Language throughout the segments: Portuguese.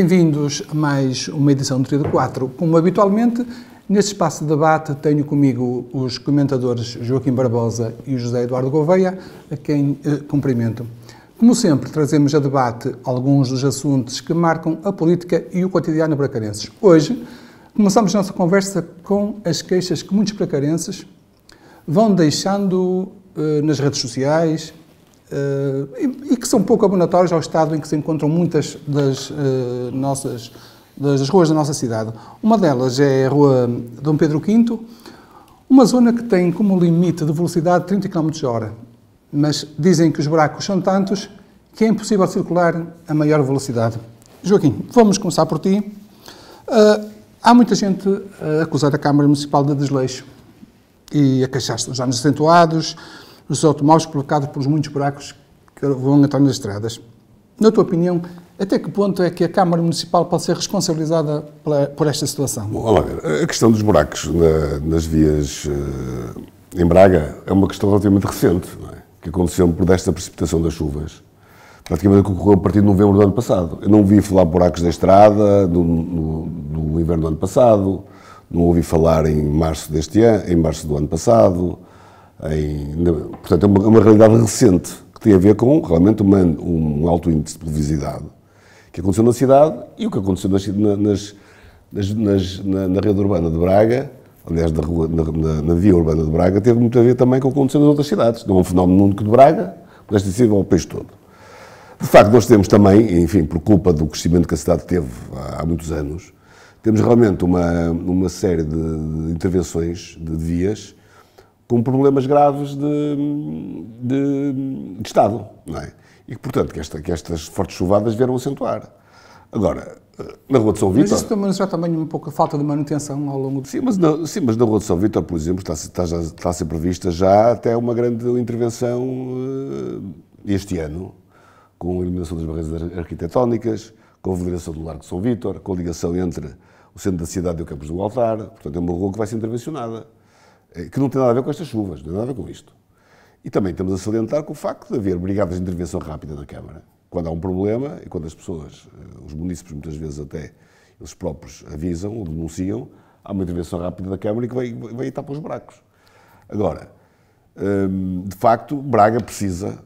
Bem-vindos a mais uma edição do Trio 4. Como habitualmente, neste espaço de debate tenho comigo os comentadores Joaquim Barbosa e José Eduardo Gouveia, a quem eh, cumprimento. Como sempre, trazemos a debate alguns dos assuntos que marcam a política e o cotidiano bracarenses. Hoje, começamos nossa conversa com as queixas que muitos bracarenses vão deixando eh, nas redes sociais, eh, e, e, que são pouco abonatórios ao estado em que se encontram muitas das eh, nossas das ruas da nossa cidade. Uma delas é a Rua Dom Pedro V, uma zona que tem como limite de velocidade 30 km h mas dizem que os buracos são tantos que é impossível circular a maior velocidade. Joaquim, vamos começar por ti. Uh, há muita gente a acusar a Câmara Municipal de desleixo e a queixar-se dos anos acentuados, nos automóveis provocados pelos muitos buracos que vão entrar nas estradas. Na tua opinião, até que ponto é que a Câmara Municipal pode ser responsabilizada por esta situação? Bom, olha, a questão dos buracos na, nas vias uh, em Braga é uma questão relativamente recente, é? que aconteceu por desta precipitação das chuvas. Praticamente ocorreu a partir de novembro do ano passado. Eu não ouvi falar de buracos da estrada no, do inverno do ano passado, não ouvi falar em março deste ano, em março do ano passado, em, portanto, é uma, é uma, realidade recente que tem a ver com realmente uma, um alto índice de publicidade que aconteceu na cidade e o que aconteceu nas, nas, nas, na, na, rede urbana de Braga, aliás, na, rua, na, na, via urbana de Braga, teve muito a ver também com o que aconteceu nas outras cidades. Não é um fenómeno único de Braga, mas acessível é ao país todo. De facto, nós temos também, enfim, por culpa do crescimento que a cidade teve há, há muitos anos, temos realmente uma, uma série de, de intervenções de vias com problemas graves de, de, de Estado, não é? E, portanto, que, esta, que estas fortes chuvadas vieram acentuar. Agora, eh, na Rua de São Vítor... Mas isso também um pouco a falta de manutenção ao longo do... Sim, mas na, sim, mas na Rua de São Vítor, por exemplo, está, está, já, está a ser prevista já até uma grande intervenção eh, este ano, com a eliminação das barreiras arquitetónicas, com a validação do Largo de São Vítor, com a ligação entre o centro da cidade e o Campos do Altar. Portanto, é uma rua que vai ser intervencionada. Eh, que não tem nada a ver com estas chuvas, não tem nada a ver com isto. E também temos a salientar com o facto de haver brigadas de intervenção rápida na Câmara. Quando há um problema e quando as pessoas, eh, os munícipes muitas vezes até, eles próprios avisam ou denunciam, há uma intervenção rápida da Câmara que vai, vai estar para os buracos. Agora, hum, de facto, Braga precisa,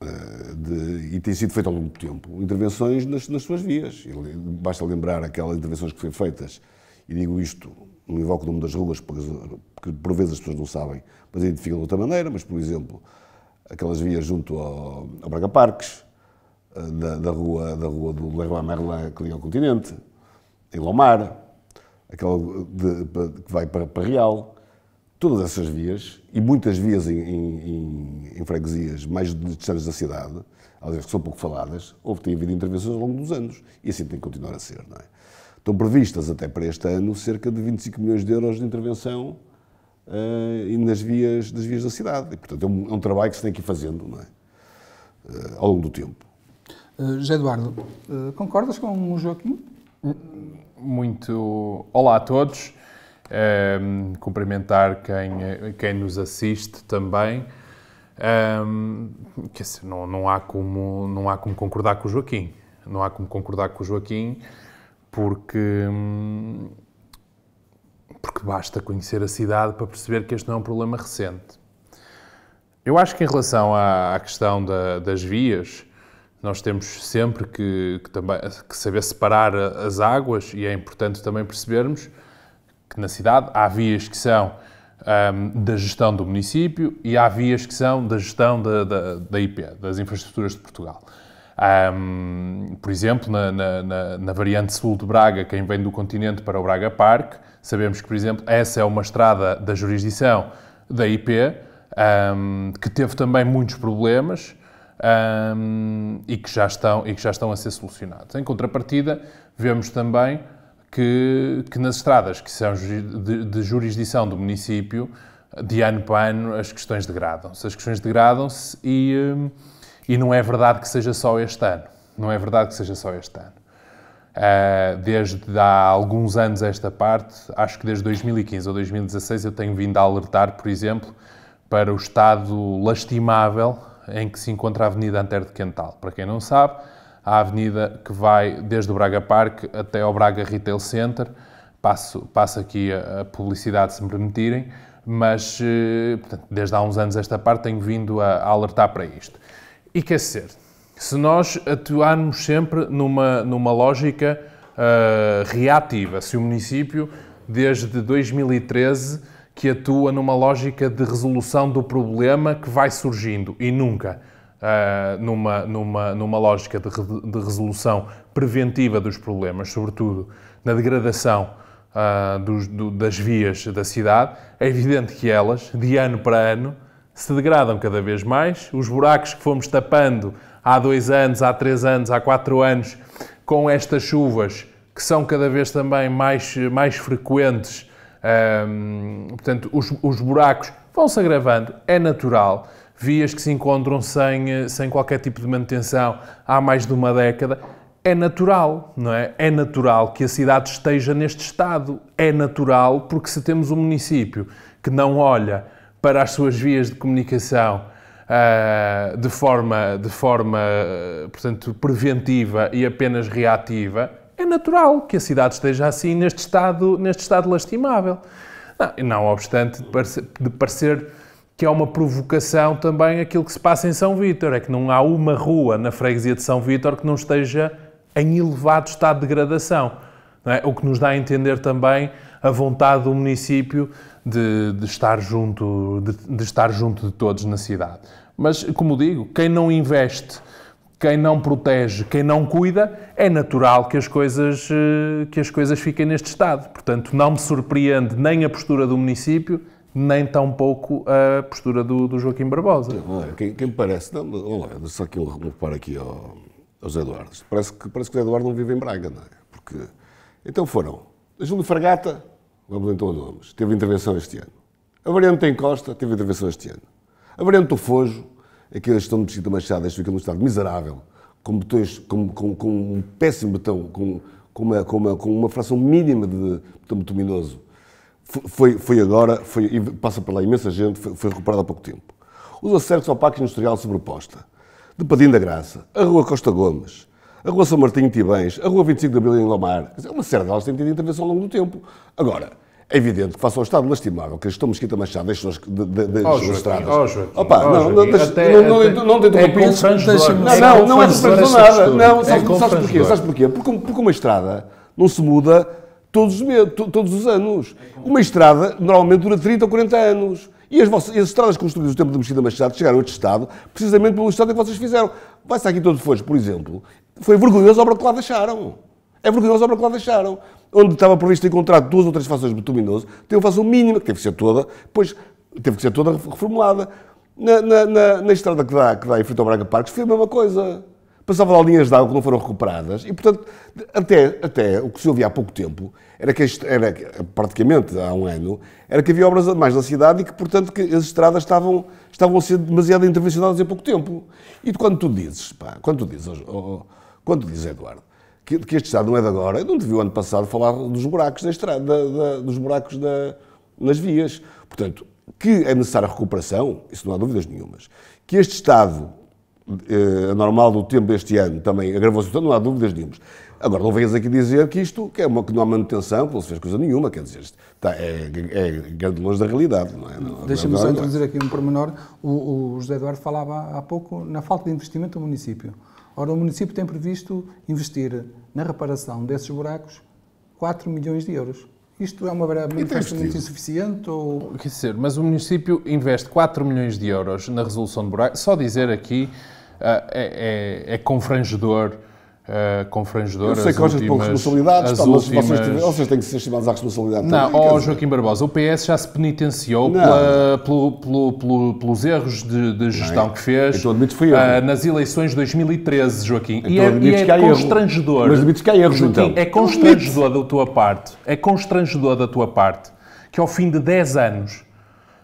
eh, de, e tem sido feito ao longo do tempo, intervenções nas, nas suas vias. Basta lembrar aquelas intervenções que foram feitas, e digo isto não invoco o nome das ruas, porque, porque por vezes as pessoas não sabem, mas identificam de outra maneira, mas, por exemplo, aquelas vias junto ao, ao Braga Parques, eh, da, da, rua, da rua do Leroy Merlin que liga ao continente, em Lomar, aquela de, que vai para, para Real, todas essas vias, e muitas vias em, em, em freguesias mais distantes da cidade, às vezes que são pouco faladas, houve, tem havido intervenções ao longo dos anos, e assim tem que continuar a ser, não é? Estão previstas até para este ano cerca de 25 milhões de euros de intervenção uh, nas vias, das vias da cidade. E, portanto, é um, é um trabalho que se tem que ir fazendo não é? Uh, ao longo do tempo. Uh, José Eduardo, uh, concordas com o Joaquim? Hum, muito. Olá a todos. Um, ehm, cumprimentar quem, quem nos assiste também. Um, ehm, dizer, não, não, há como, não há como concordar com o Joaquim. Não há como concordar com o Joaquim porque, hum, porque basta conhecer a cidade para perceber que este não é um problema recente. Eu acho que em relação à, questão da, das vias, nós temos sempre que, que, também, que saber separar as águas e é importante também percebermos que na cidade há vias que são um, da gestão do município e há vias que são da gestão da, da, da IP, das Infraestruturas de Portugal. Um, por exemplo, na, na, na, variante sul de Braga, quem vem do continente para o Braga Park, sabemos que, por exemplo, essa é uma estrada da jurisdição da IP, um, que teve também muitos problemas um, e, que já estão, e que já estão a ser solucionados. Em contrapartida, vemos também que, que nas estradas que são de, de jurisdição do município, de ano para ano, as questões degradam-se. As questões degradam-se e e não é verdade que seja só este ano. Não é verdade que seja só este ano. Uh, desde há alguns anos esta parte, acho que desde 2015 ou 2016 eu tenho vindo a alertar, por exemplo, para o estado lastimável em que se encontra a Avenida Antero de Quental. Para quem não sabe, a avenida que vai desde o Braga Park até ao Braga Retail Center, passo, passo aqui a, a publicidade se me permitirem, mas eh, portanto, desde há uns anos esta parte tenho vindo a, a alertar para isto. E é ser? Se nós atuarmos sempre numa, numa lógica uh, reativa, se o município, desde 2013, que atua numa lógica de resolução do problema que vai surgindo e nunca uh, numa, numa, numa lógica de, de, resolução preventiva dos problemas, sobretudo na degradação uh, dos, do, das vias da cidade, é evidente que elas, de ano para ano, se degradam cada vez mais. Os buracos que fomos tapando há dois anos, há três anos, há quatro anos, com estas chuvas que são cada vez também mais, mais frequentes, hum, portanto, os, os buracos vão-se agravando, é natural. Vias que se encontram sem, eh, sem qualquer tipo de manutenção há mais de uma década. É natural, não é? É natural que a cidade esteja neste estado. É natural porque se temos um município que não olha para as suas vias de comunicação uh, de forma, de forma portanto, preventiva e apenas reativa, é natural que a cidade esteja assim, neste estado, neste estado lastimável. Não, ah, não obstante de parecer, de parecer que é uma provocação também aquilo que se passa em São Vítor, é que não há uma rua na freguesia de São Vítor que não esteja em elevado estado de degradação. É? O que nos dá a entender também a vontade do município de, de estar junto, de, de estar junto de todos na cidade. Mas, como digo, quem não investe quem não protege, quem não cuida, é natural que as coisas, eh, que as coisas fiquem neste estado. Portanto, não me surpreende nem a postura do município, nem tampouco a postura do, do Joaquim Barbosa. quem, quem parece, não, olá, só que eu reparo aqui ao, aos Eduardos, parece que, parece que o Eduardo não vive em Braga, não é? Porque, então foram a Júlio Fragata, o Abelintão Gomes, teve intervenção este ano. A variante da Encosta teve intervenção este ano. A variante do Fojo, aqueles que estão no Distrito Machado, deixam aquilo num estado miserável, com botões, com, com, com um péssimo botão, com, com, uma, com, uma, com uma fração mínima de botão bituminoso. Foi, foi agora, foi, e passa por lá imensa gente, foi, foi recuperada há pouco tempo. Os acertos ao Parque Industrial sobreposta, de Padim da Graça, a Rua Costa Gomes, a Rua São Martinho Tibães, a Rua 25 de Abril em Lomar, dizer, é uma série delas tem tido intervenção ao longo do tempo. Agora, é evidente que faça um Estado lastimável que a gestão Mesquita Machado deixe das estradas. Ó, Opa, oh, não, não, deixe, até, não, até, não, não tento é Não, não, não é de nada. Não, é sabes, sabes porquê? Sabes porquê? Porque, porque uma estrada não se muda todos os, todos os anos. É uma estrada normalmente dura 30 ou 40 anos. E as, vossas, as estradas construídas no tempo de Mexida Machado chegaram a este estado precisamente pelo estado que vocês fizeram. Vai-se aqui todo foge, por exemplo, foi vergonhoso a obra que lá deixaram. É vergonhoso a obra que lá deixaram. Onde estava previsto encontrar duas ou três fações de betuminoso, tem uma fação mínima, que teve que ser toda, pois teve que ser toda reformulada. Na, na, na, na estrada que dá, que dá em frente ao Braga Parques foi a mesma coisa. Passava lá linhas de água que não foram recuperadas e, portanto, até, até o que se ouvia há pouco tempo, era que era, praticamente há um ano, era que havia obras mais na cidade e que, portanto, que as estradas estavam, estavam a ser demasiado intervencionadas em pouco tempo. E quando tu dizes, pá, quando tu dizes oh, oh, quando diz Eduardo que, que este Estado não é de agora, eu não devia o ano passado falar dos buracos da estrada, da, da, dos buracos da, nas vias. Portanto, que é necessária a recuperação, isso não há dúvidas nenhumas. Que este Estado eh, anormal do tempo deste ano também agravou-se, então não há dúvidas nenhumas. Agora, não venhas aqui dizer que isto que é uma, que não há manutenção, que não se fez coisa nenhuma, quer dizer, está, é, é grande longe da realidade, não é? é Deixa-me só é? introduzir aqui um pormenor. O, o José Eduardo falava há pouco na falta de investimento do município. Ora, o município tem previsto investir na reparação desses buracos 4 milhões de euros. Isto é uma verba muito insuficiente ou... Quer dizer, mas o município investe 4 milhões de euros na resolução de buracos. Só dizer aqui uh, é, é, é confrangedor uh, eh, confrangedora. Eu sei que hoje últimas, por responsabilidades, as tá, mas últimas... vocês, vocês, têm que ser chamados à responsabilidade. Não, oh, Joaquim Barbosa, o PS já se penitenciou pela, pelo, pelo, pelo, pelos erros de, de gestão é? que fez então, admito, fui eu, uh, nas eleições de 2013, Joaquim. Então, é, e é, e é constrangedor. Erro. Mas admites que há erros, Joaquim, então. É constrangedor da tua parte. É constrangedor da tua parte que ao fim de 10 anos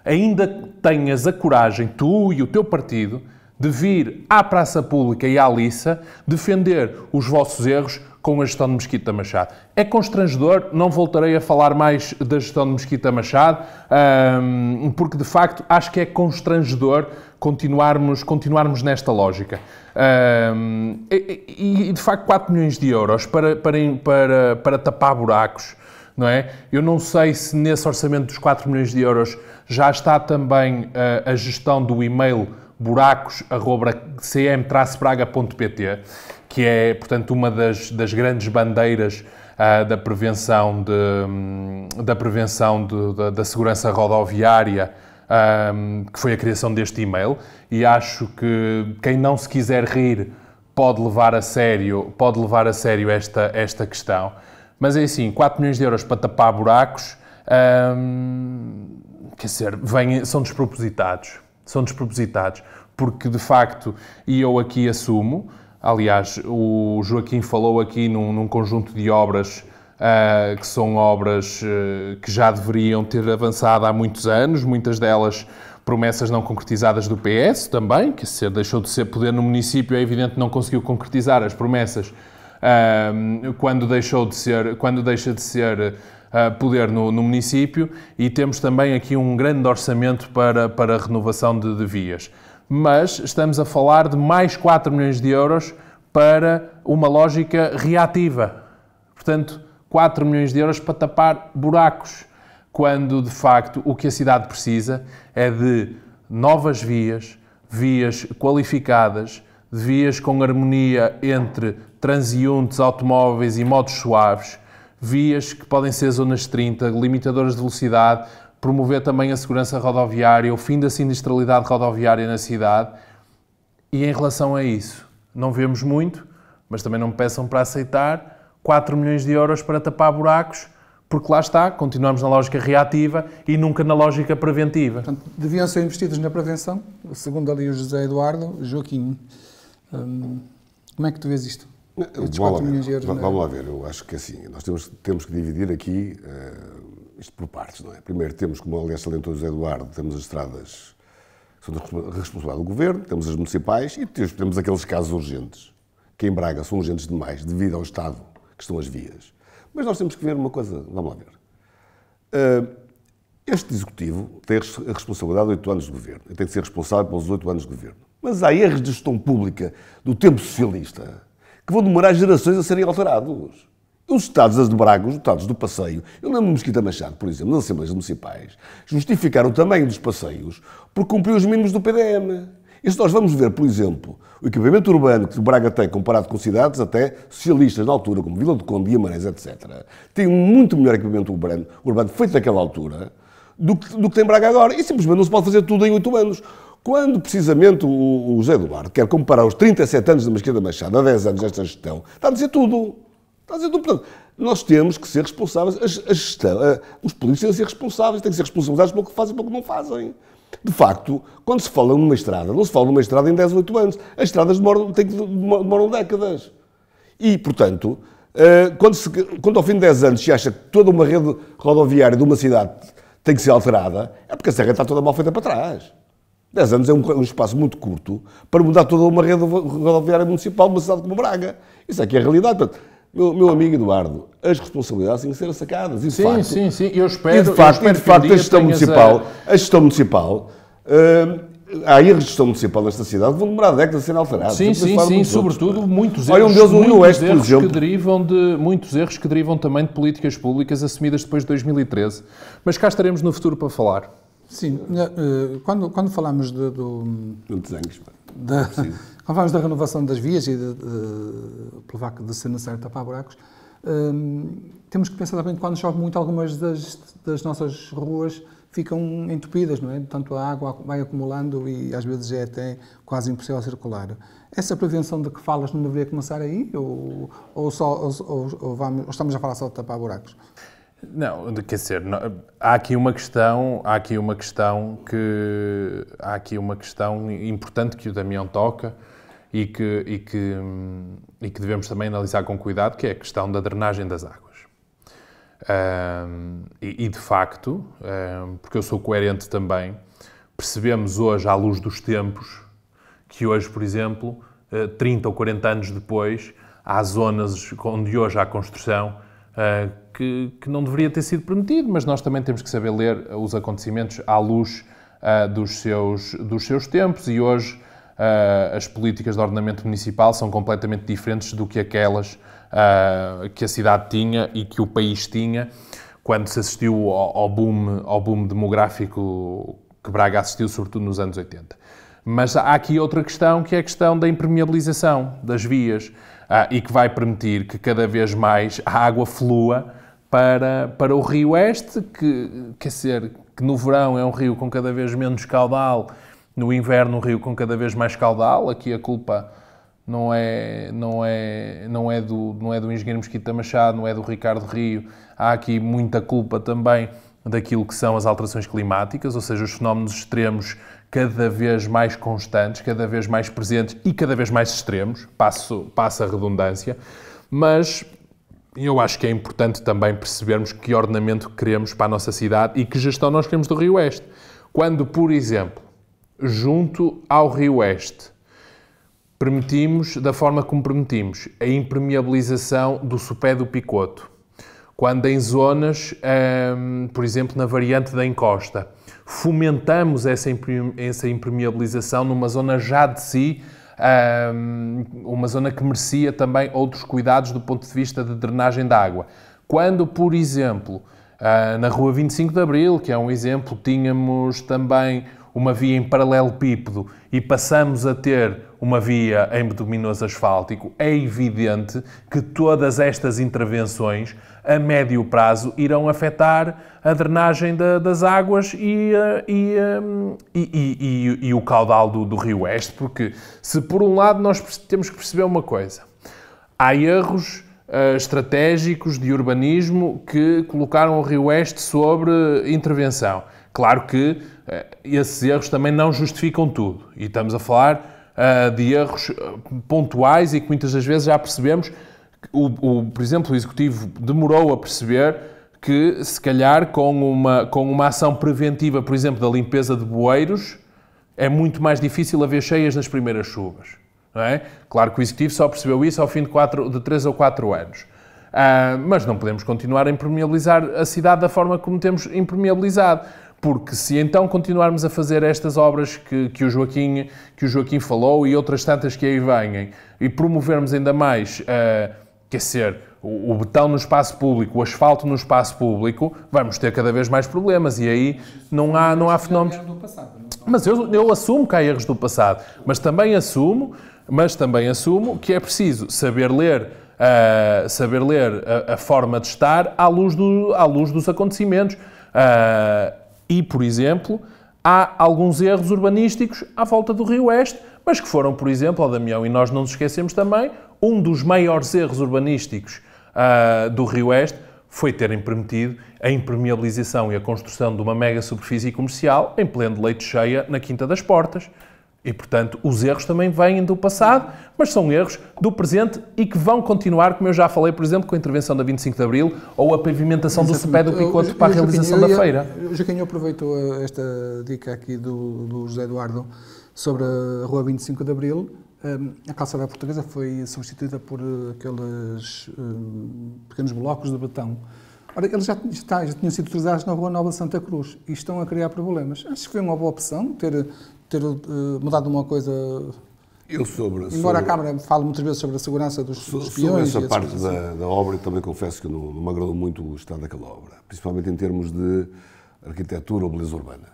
ainda tenhas a coragem, tu e o teu partido, de vir à praça pública e à liça defender os vossos erros com a gestão de Mesquita Machado. É constrangedor, não voltarei a falar mais da gestão de Mesquita Machado, porque de facto acho que é constrangedor continuarmos, continuarmos nesta lógica. E de facto 4 milhões de euros para, para, para, para tapar buracos, não é? Eu não sei se nesse orçamento dos 4 milhões de euros já está também ah, a gestão do e-mail buracos.cm-braga.pt, que é, portanto, uma das, das grandes bandeiras uh, da prevenção, de, hum, da, prevenção de, da, da segurança rodoviária, ah, que foi a criação deste e-mail. E acho que quem não se quiser rir pode levar a sério, pode levar a sério esta, esta questão. Mas é assim, 4 milhões de euros para tapar buracos, hum, quer dizer, vem, são despropositados são despropositados, porque de facto, e eu aqui assumo, aliás, o Joaquim falou aqui num, num conjunto de obras Uh, que são obras uh, que já deveriam ter avançado há muitos anos, muitas delas promessas não concretizadas do PS também, que se deixou de ser poder no município, é evidente que não conseguiu concretizar as promessas uh, quando deixou de ser, quando deixa de ser eh, poder no, no, município e temos também aqui um grande orçamento para, para a renovação de, de vias. Mas estamos a falar de mais 4 milhões de euros para uma lógica reativa. Portanto, 4 milhões de euros para tapar buracos, quando de facto o que a cidade precisa é de novas vias, vias qualificadas, vias com harmonia entre transeuntes, automóveis e modos suaves, vias que podem ser zonas 30, limitadoras de velocidade, promover também a segurança rodoviária, o fim da sinistralidade rodoviária na cidade. E em relação a isso, não vemos muito, mas também não me peçam para aceitar 4 milhões de euros para tapar buracos, porque lá está, continuamos na lógica reativa e nunca na lógica preventiva. Portanto, deviam ser investidos na prevenção, segundo ali o José Eduardo. Joaquim, hum, como é que tu vês isto? vamos, lá ver, euros, é? vamos lá ver, eu acho que é assim, nós temos, temos que dividir aqui uh, isto por partes, não é? Primeiro temos, como aliás salientou José Eduardo, temos as estradas que são da responsabilidade do Governo, temos as municipais e temos, temos aqueles casos urgentes, que em Braga são urgentes demais, devido ao estado que estão as vias. Mas nós temos que ver uma coisa, vamos lá ver. Uh, este Executivo tem a responsabilidade de oito anos de governo, ele tem que ser responsável pelos oito anos de governo. Mas há erros de gestão pública do tempo socialista que vão demorar gerações a serem alterados. Os Estados das Braga, os Estados do Passeio, eu lembro-me de Mesquita Machado, por exemplo, nas Assembleias Municipais, justificaram o tamanho dos passeios por cumprir os mínimos do PDM. E se nós vamos ver, por exemplo, o equipamento urbano que Braga tem comparado com cidades até socialistas na altura, como Vila do Conde, Guimarães, etc., tem um muito melhor equipamento urbano, urbano feito naquela altura do que, do que tem Braga agora. E simplesmente não se pode fazer tudo em oito anos. Quando, precisamente, o, José Eduardo quer comparar os 37 anos da Mesquita Machado a 10 anos desta gestão, está a dizer tudo. Está a dizer tudo. Portanto, nós temos que ser responsáveis. A, a gestão, a, os políticos têm que ser responsáveis, têm que ser responsabilizados pelo que fazem e pelo que não fazem. De facto, quando se fala numa estrada, não se fala numa estrada em 10 ou 8 anos. As estradas demoram, têm, demoram décadas. E, portanto, eh, quando, se, quando ao fim de 10 anos se acha que toda uma rede rodoviária de uma cidade tem que ser alterada, é porque a serra está toda mal feita para trás. 10 anos é um, é um, espaço muito curto para mudar toda uma rede rodoviária municipal de uma cidade como Braga. Isso é que é a realidade. Portanto, meu, meu, amigo Eduardo, as responsabilidades têm que ser sacadas. E sim, facto, sim, sim. Eu espero, e de facto, e de facto um a, gestão municipal, a... a gestão municipal, uh, há erros de gestão municipal nesta cidade vão demorar décadas a serem alterados. Sim, sim, sim, sobretudo outros. muitos erros, um Deus, muitos Oeste, erros que derivam de muitos erros que derivam também de políticas públicas assumidas depois de 2013. Mas cá estaremos no futuro para falar. Sim, eh, eh, quando, quando falamos de, do. Do desenho, da, quando falamos da renovação das vias e de, pelo facto de ser necessário tapar buracos, ehm, temos que pensar também que quando chove muito, algumas das, das nossas ruas ficam entupidas, não é? Portanto, a água vai acumulando e às vezes é até quase impossível circular. Essa prevenção de que falas não deveria começar aí? Ou, ou, só, ou, ou vamos, estamos a falar só de tapar buracos? Não, quer dizer, não, há aqui uma questão, há aqui uma questão que há aqui uma questão importante que o Damião toca e que, e que, e que devemos também analisar com cuidado, que é a questão da drenagem das águas. Um, e, e, de facto, um, porque eu sou coerente também, percebemos hoje, à luz dos tempos, que hoje, por exemplo, 30 eh, ou 40 anos depois, há zonas onde hoje há construção eh, que, que não deveria ter sido permitido, mas nós também temos que saber ler os acontecimentos à luz eh, dos, seus, dos seus tempos e hoje eh, as políticas de ordenamento municipal são completamente diferentes do que aquelas que a cidade tinha e que o país tinha quando se assistiu ao boom, ao boom demográfico que Braga assistiu, sobretudo nos anos 80. Mas há aqui outra questão, que é a questão da impermeabilização das vias. Ah, e que vai permitir que cada vez mais a água flua para, para o Rio Oeste, que quer ser que no verão é um rio com cada vez menos caudal, no inverno um rio com cada vez mais caudal. Aqui a culpa não é não é não é do não é do engenheiro Mesquita Machado, não é do Ricardo Rio. Há aqui muita culpa também daquilo que são as alterações climáticas, ou seja, os fenómenos extremos cada vez mais constantes, cada vez mais presentes e cada vez mais extremos, passo, passo a redundância, mas eu acho que é importante também percebermos que ordenamento queremos para a nossa cidade e que gestão nós queremos do Rio Oeste. Quando, por exemplo, junto ao Rio Oeste, permitimos, da forma como permitimos, a impermeabilização do supé do picoto, quando em zonas, hum, por exemplo, na variante da encosta, fomentamos essa, impermeabilização numa zona já de si, uma zona que merecia também outros cuidados do ponto de vista de drenagem da água. Quando, por exemplo, ah, na Rua 25 de Abril, que é um exemplo, tínhamos também uma via em paralelepípedo e passamos a ter uma via em betuminoso asfáltico, é evidente que todas estas intervenções, a médio prazo, irão afetar a drenagem da, das águas e, eh, ehm, e, e, e o caudal do, do Rio Oeste, porque se por um lado nós temos que perceber uma coisa, há erros eh, estratégicos de urbanismo que colocaram o Rio Oeste sobre intervenção. Claro que eh, esses erros também não justificam tudo. E estamos a falar eh, de erros eh, pontuais e que muitas das vezes já percebemos. O, o, por exemplo, o Executivo demorou a perceber que, se calhar, com uma, com uma ação preventiva, por exemplo, da limpeza de bueiros, é muito mais difícil haver cheias nas primeiras chuvas. É? Claro que o Executivo só percebeu isso ao fim de, quatro, de três ou quatro anos. Ah, mas não podemos continuar a impermeabilizar a cidade da forma como temos impermeabilizado porque se então continuarmos a fazer estas obras que, que, o, Joaquim, que o Joaquim falou e outras tantas que aí venham, e promovermos ainda mais, uh, quer o, o, betão no espaço público, o asfalto no espaço público, vamos ter cada vez mais problemas e aí não há, não há fenómenos. Mas eu, eu assumo que há erros do passado, mas também assumo, mas também assumo que é preciso saber ler eh, saber ler a, a, forma de estar à luz, do, à luz dos acontecimentos. Uh, e, por exemplo, há alguns erros urbanísticos à volta do Rio Oeste, mas que foram, por exemplo, ao Damião, e nós não nos esquecemos também, um dos maiores erros urbanísticos uh, do Rio Oeste foi terem permitido a impermeabilização e a construção de uma mega superfície comercial em pleno leite cheia na Quinta das Portas. E, portanto, os erros também vêm do passado, mas são erros do presente e que vão continuar, como eu já falei, por exemplo, com a intervenção da 25 de Abril ou a pavimentação Exatamente. do CEPE do Picoto eu, para a realização eu, eu, da feira. Joaquim aproveitou eh, esta dica aqui do, do, José Eduardo sobre a Rua 25 de Abril. Ehm, a calçada portuguesa foi substituída por eh, aqueles eh, pequenos blocos de betão. Ora, eles já, já, tá, já, tinham sido utilizados na Rua Nova Santa Cruz e estão a criar problemas. Acho que foi uma boa opção ter ter uh, mudado uma coisa. Eu sobre. Embora sobre, a Câmara fale muitas vezes sobre a segurança dos, so, dos peões. Sobre essa parte da, da, obra, também confesso que não, não me agradou muito o estado daquela obra, principalmente em termos de arquitetura ou beleza urbana.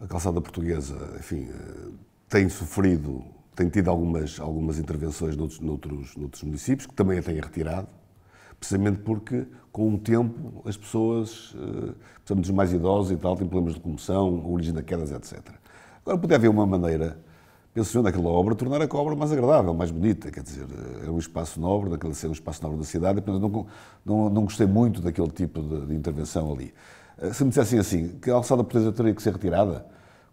A calçada portuguesa, enfim, eh, tem sofrido, tem tido algumas, algumas intervenções noutros, noutros, noutros municípios, que também a têm retirado, precisamente porque, com o tempo, as pessoas, eh, precisamos dos mais idosos e tal, têm problemas de locomoção, origem da quedas, etc. Agora, podia haver uma maneira, pensando naquela obra, tornar a obra mais agradável, mais bonita, quer dizer, era é um espaço nobre, daquele ser é um espaço nobre da cidade, apenas não, não, não gostei muito daquele tipo de, de intervenção ali. Eh, se me dissessem assim, que a alçada portuguesa teria que ser retirada,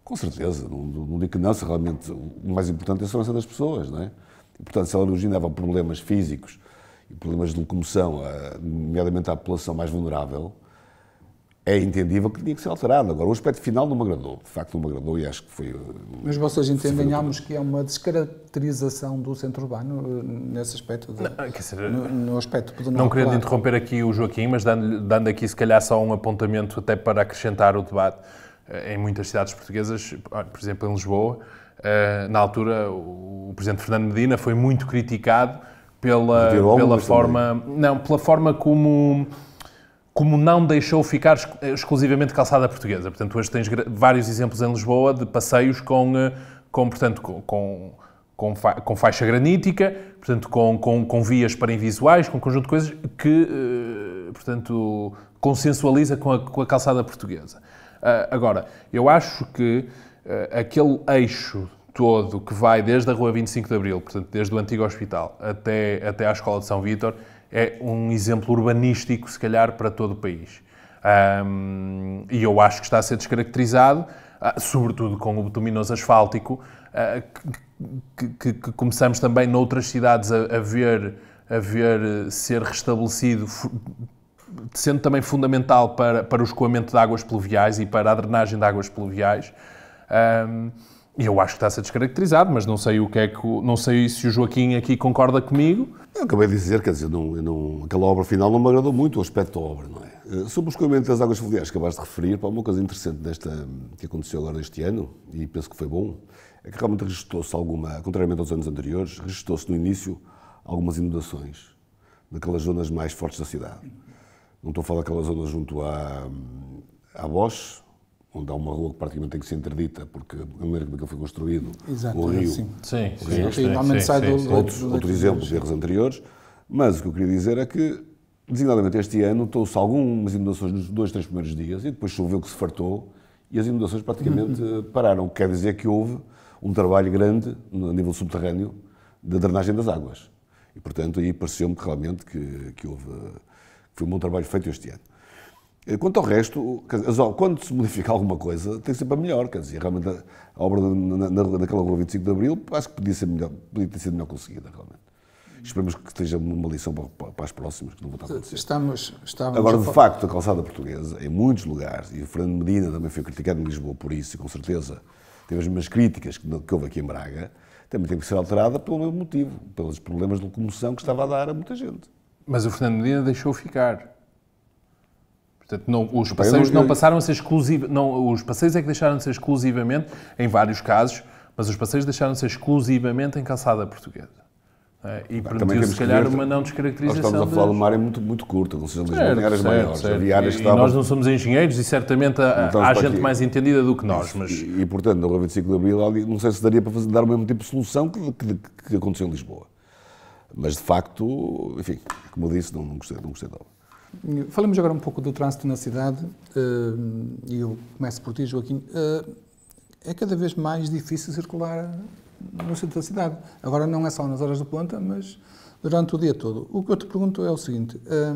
com certeza, não, não digo que não, se realmente o mais importante é a segurança das pessoas, não é? E, portanto, se ela originava problemas físicos e problemas de locomoção, eh, nomeadamente à população mais vulnerável, é entendível que tinha que ser alterado. Agora, o aspecto final não me agradou. De facto, não me agradou e acho que foi. Eh, mas vocês entendem, ambos, que é uma descaracterização do centro urbano eh, nesse aspecto? De, não, quer dizer, no, no aspecto Não querendo interromper aqui o Joaquim, mas dando, dando aqui, se calhar, só um apontamento até para acrescentar o debate. Eh, em muitas cidades portuguesas, por exemplo, em Lisboa, na altura, o presidente Fernando Medina foi muito criticado pela, pela forma. Também. Não, pela forma como como não deixou ficar exclusivamente calçada portuguesa. Portanto, hoje tens vários exemplos em Lisboa de passeios com, eh, com portanto, com, com, com faixa granítica, portanto, com, com, com vias para invisuais, com um conjunto de coisas que, eh, portanto, consensualiza com a, com a calçada portuguesa. Ah, agora, eu acho que eh, aquele eixo todo que vai desde a Rua 25 de Abril, portanto, desde o antigo hospital até, até à Escola de São Vítor, é um exemplo urbanístico, se calhar, para todo o país. Um, e eu acho que está a ser descaracterizado, ah, sobretudo com o betuminoso asfáltico, ah, que, que, que começamos também noutras cidades a, a, ver, a ver ser restabelecido, sendo também fundamental para, para o escoamento de águas pluviais e para a drenagem de águas pluviais. Um, eu acho que está a ser descaracterizado, mas não sei o que é que, não sei se o Joaquim aqui concorda comigo. Eu acabei de dizer, quer dizer, não, não, aquela obra final não me agradou muito o aspecto da obra, não é? Eh, sobre o escoamento das águas fluviais que acabaste de referir, para uma coisa interessante desta, que aconteceu agora este ano, e penso que foi bom, é que realmente registrou-se alguma, contrariamente aos anos anteriores, registrou-se no início algumas inundações naquelas zonas mais fortes da cidade. Não estou a falar daquela zona junto à, à Bosch, onde há uma rua que praticamente tem que ser interdita, porque a maneira como que foi construído, Exato, o rio, sim. Sim, outros, exemplos de erros anteriores, mas o que eu queria dizer é que, designadamente este ano, trouxe algumas inundações nos dois, três primeiros dias, e depois choveu que se fartou, e as inundações praticamente uhum. Eh, pararam, quer dizer que houve um trabalho grande, no nível subterrâneo, da drenagem das águas. E, portanto, aí pareceu-me realmente que, que houve, eh, que foi um bom trabalho feito este ano. Eh, quanto ao resto, dizer, quando se modifica alguma coisa, tem sempre a melhor. Quer dizer, realmente a, obra na, na, naquela rua 25 de Abril, acho que podia, ser melhor, podia ter sido melhor conseguida, realmente. Esperemos que esteja uma lição para, para as próximas, que não estar a acontecer. Estamos, estamos Agora, de facto, a calçada portuguesa, em muitos lugares, e o Fernando Medina também foi criticado em Lisboa por isso, e com certeza teve as mesmas críticas que, que houve aqui em Braga, também tem que ser alterada pelo mesmo motivo, pelos problemas de locomoção que estava a dar a muita gente. Mas o Fernando Medina deixou ficar. Portanto, não, os passeios não, passaram a ser exclusivos, não, os passeios é que deixaram de ser exclusivamente, em vários casos, mas os passeios deixaram de ser exclusivamente em calçada portuguesa. É, e permitiu, se calhar, uma não descaracterização. Nós estamos a falar de uma área muito, muito curta, com certeza, tem áreas certo, maiores. Certo. Havia áreas e, que estavam... Nós não somos engenheiros e certamente há, há gente aqui. mais entendida do que nós. Mas... E, e, portanto, no 25 de Abril, não sei se daria para fazer, dar o mesmo tipo de solução que, que, que aconteceu em Lisboa. Mas, de facto, enfim, como eu disse, não, não gostei, não gostei da obra. Falamos agora um pouco do trânsito na cidade, eh, e eu começo por ti, Joaquim. Eh, é cada vez mais difícil circular no centro da cidade. Agora não é só nas horas de ponta, mas durante o dia todo. O que eu te pergunto é o seguinte, eh,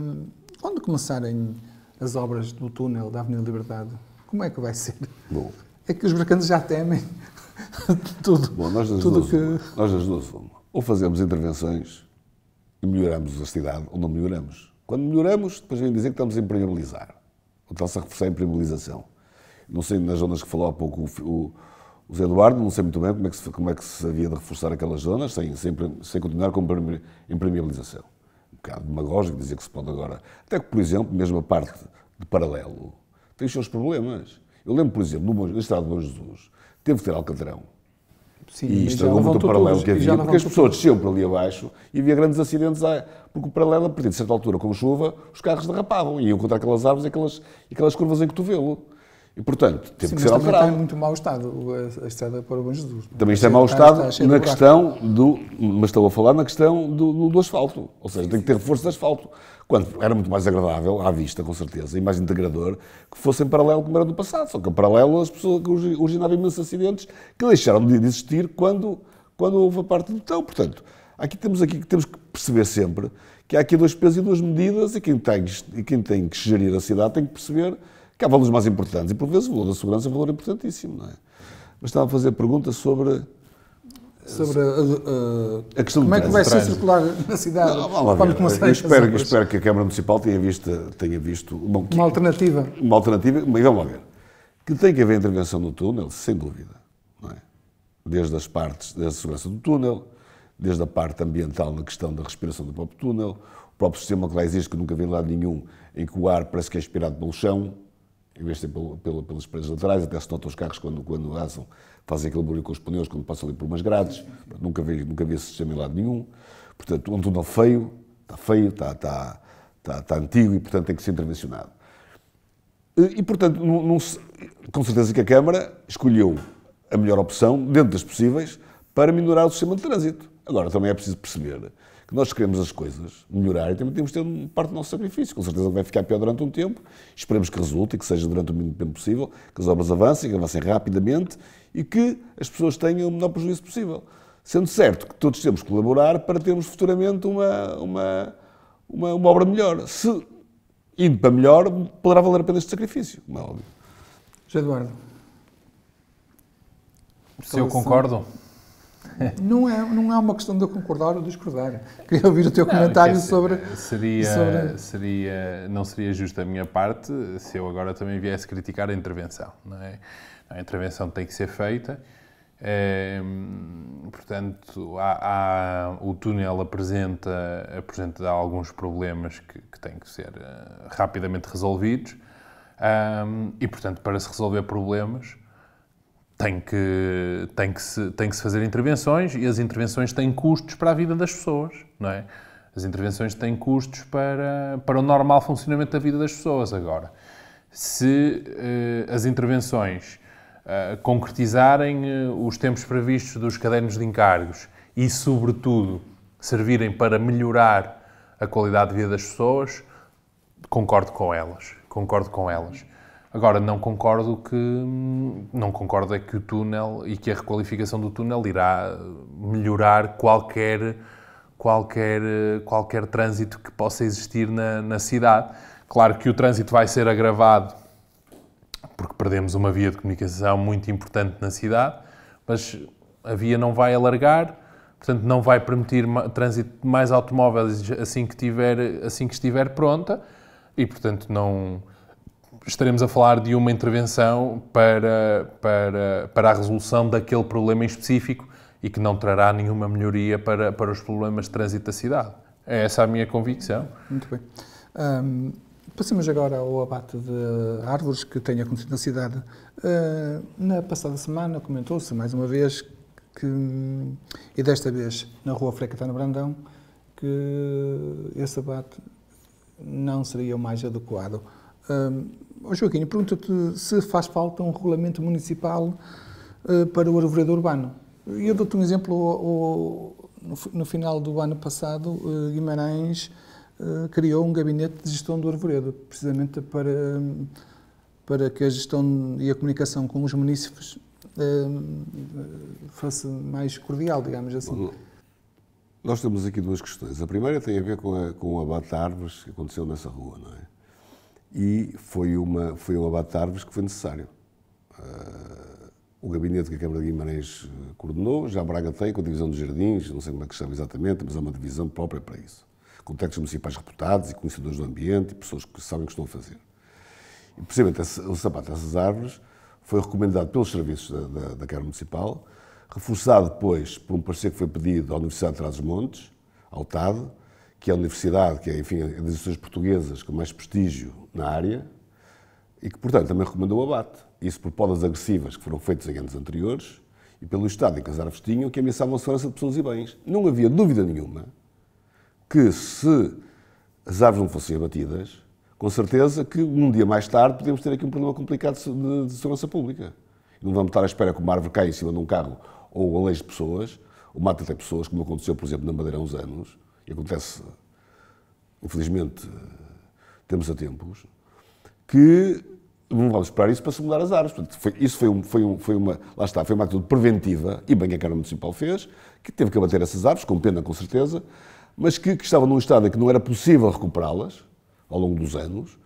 quando começarem as obras do túnel da Avenida Liberdade, como é que vai ser? Bom. É que os mercantes já temem tudo. Bom, nós das tudo duas, que... Nós das duas Ou fazemos intervenções e melhoramos a cidade, ou não melhoramos. Quando melhoramos, depois vem dizer que estamos a imprimibilizar, Ou está se reforçar é a impermeabilização. Não sei, nas zonas que falou há pouco o, o Zé Eduardo, não sei muito bem como é que se, como é que se havia de reforçar aquelas zonas sem, sem, sem continuar com a impermeabilização. Um bocado demagógico dizer que se pode agora. Até que, por exemplo, mesmo a parte de paralelo tem os seus problemas. Eu lembro, por exemplo, no, no estado de Bom Jesus, teve que ter Alcatrão Sim, e estragou muito o paralelo todos, que havia, é porque as pessoas desciam por ali abaixo e havia grandes acidentes, porque o paralelo, a partir de certa altura, com chuva, os carros derrapavam e iam contra aquelas árvores e aquelas, aquelas curvas em cotovelo. E, portanto, teve Sim, que ser alterado. Também está em muito mau estado a estrada para o Bom Jesus. É? Também é está em mau estado está, está na questão do. Mas estou a falar na questão do, do, do asfalto. Ou seja, tem que ter reforço de asfalto. Quando era muito mais agradável, à vista, com certeza, e mais integrador, que fosse em paralelo como era no passado. Só que em paralelo as pessoas originavam imensos acidentes que deixaram de existir quando, quando houve a parte do tão. Portanto, aqui temos, aqui temos que perceber sempre que há aqui dois pesos e duas medidas e quem tem, e quem tem que gerir a cidade tem que perceber que há valores mais importantes, e por vezes o valor da segurança é um valor importantíssimo, não é? Mas estava a fazer perguntas sobre sobre a questão a, questão como é que vai ser circular na cidade. Não, eu espero, eu espero que a Câmara Municipal tenha visto, tenha visto bom, que, uma alternativa. Uma alternativa, mas vamos lá ver. Que tem que haver intervenção no túnel, sem dúvida. É? Desde as partes, da segurança do túnel, desde a parte ambiental na questão da respiração do próprio túnel, o próprio sistema que lá existe, que nunca vem lá lado nenhum, em que o ar parece que é inspirado pelo chão, em vez de ser pelas paredes laterais, até se nota os carros quando, quando fazem aquele barulho com os pneus quando passam ali por umas grades. Nunca vi, nunca vi esse sistema em lado nenhum. Portanto, um túnel feio, está feio, está, está, está, está antigo e, portanto, tem que ser intervencionado. E, portanto, não, não se, com certeza que a Câmara escolheu a melhor opção, dentro das possíveis, para melhorar o sistema de trânsito. Agora, também é preciso perceber que nós queremos as coisas melhorar e também temos de ter parte do nosso sacrifício. Com certeza que vai ficar pior durante um tempo, esperemos que resulte e que seja durante o mínimo tempo possível, que as obras avancem, que avancem rapidamente e que as pessoas tenham o menor prejuízo possível. Sendo certo que todos temos que colaborar para termos futuramente uma, uma, uma, uma obra melhor. Se indo para melhor, poderá valer a pena este sacrifício, como é óbvio. José Eduardo. Se eu concordo. Não é, não é uma questão de eu concordar ou discordar. Queria ouvir o teu não, comentário sobre, seria, sobre... Seria, não seria justo da minha parte se eu agora também viesse criticar a intervenção. Não é? A intervenção tem que ser feita. É, portanto, há, há, o túnel apresenta, apresenta alguns problemas que, que têm que ser uh, rapidamente resolvidos. Um, ehm, e, portanto, para se resolver problemas, tem que, tem, que se, tem que se fazer intervenções e as intervenções têm custos para a vida das pessoas, não é? As intervenções têm custos para, para o normal funcionamento da vida das pessoas. Agora, se eh, as intervenções eh, concretizarem eh, os tempos previstos dos cadernos de encargos e, sobretudo, servirem para melhorar a qualidade de vida das pessoas, concordo com elas. Concordo com elas. Agora, não concordo que não concordo é que o túnel e que a requalificação do túnel irá melhorar qualquer qualquer qualquer trânsito que possa existir na, na cidade. Claro que o trânsito vai ser agravado porque perdemos uma via de comunicação muito importante na cidade, mas a via não vai alargar, portanto não vai permitir trânsito de mais automóveis assim que tiver assim que estiver pronta e portanto não estaremos a falar de uma intervenção para, para, para a resolução daquele problema em específico e que não trará nenhuma melhoria para, para os problemas de trânsito da cidade. É essa a minha convicção. Muito bem. Um, passamos agora ao abate de árvores que tem acontecido na cidade. Uh, na passada semana comentou-se, mais uma vez, que, e desta vez na rua Frecatano Brandão, que esse abate não seria o mais adequado. Um, Oh, Joaquim, pergunta te se faz falta um regulamento municipal uh, para o arvoredo urbano. Eu dou-te um exemplo, o, o, no, no, final do ano passado, uh, Guimarães uh, criou um gabinete de gestão do arvoredo, precisamente para, para que a gestão e a comunicação com os munícipes fosse mais cordial, digamos assim. nós temos aqui duas questões. A primeira tem a ver com, a, com o abate de árvores que aconteceu nessa rua, não é? e foi uma, foi um abate de árvores que foi necessário. Uh, o gabinete que a Câmara de Guimarães eh, coordenou, já Braga tem, com a divisão dos jardins, não sei como é que chama exatamente, mas há uma divisão própria para isso. Com técnicos municipais reputados e conhecedores do ambiente e pessoas que sabem o que estão a fazer. E, precisamente, o sapato dessas árvores foi recomendado pelos serviços da, da, da Câmara Municipal, reforçado depois por um parecer que foi pedido à Universidade de Trás-os-Montes, ao TAD, que é a universidade, que é, enfim, é das instituições portuguesas com mais prestígio na área, e que, portanto, também recomendou o abate. Isso por podas agressivas que foram feitas em anos anteriores e pelo Estado em que as árvores tinham, que ameaçavam a segurança de pessoas e bens. Não havia dúvida nenhuma que, se as árvores não fossem abatidas, com certeza que um dia mais tarde podemos ter aqui um problema complicado de segurança pública. Não vamos estar à espera que uma árvore caia em cima de um carro ou aleje pessoas, ou mate até pessoas, como aconteceu, por exemplo, na Madeira há uns anos, e acontece, infelizmente, temos a tempos, que não vamos esperar isso para se mudar as árvores. Portanto, foi, isso foi, um, foi, um, foi, uma, lá está, foi uma atitude preventiva, e bem que a Câmara Municipal fez, que teve que abater essas árvores, com pena, com certeza, mas que, que estavam num estado em que não era possível recuperá-las ao longo dos anos,